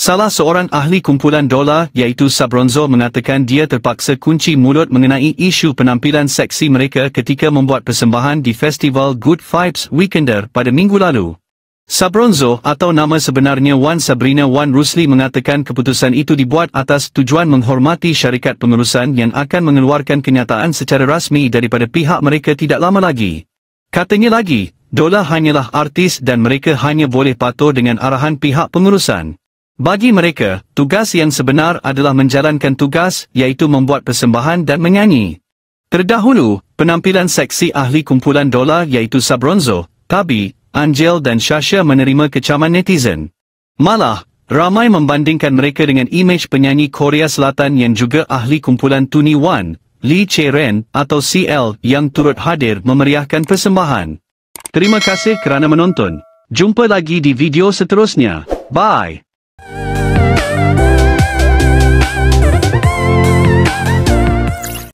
Salah seorang ahli kumpulan dolar iaitu Sabronzo mengatakan dia terpaksa kunci mulut mengenai isu penampilan seksi mereka ketika membuat persembahan di festival Good Vibes Weekender pada minggu lalu. Sabronzo atau nama sebenarnya Wan Sabrina Wan Rusli mengatakan keputusan itu dibuat atas tujuan menghormati syarikat pengurusan yang akan mengeluarkan kenyataan secara rasmi daripada pihak mereka tidak lama lagi. Katanya lagi, dolar hanyalah artis dan mereka hanya boleh patuh dengan arahan pihak pengurusan. Bagi mereka, tugas yang sebenar adalah menjalankan tugas iaitu membuat persembahan dan menyanyi. Terdahulu, penampilan seksi ahli kumpulan dolar iaitu Sabronzo, Tabi, Angel dan Shasha menerima kecaman netizen. Malah, ramai membandingkan mereka dengan imej penyanyi Korea Selatan yang juga ahli kumpulan Tuni Wan, Lee Che Ren atau CL yang turut hadir memeriahkan persembahan. Terima kasih kerana menonton. Jumpa lagi di video seterusnya. Bye! Thank you.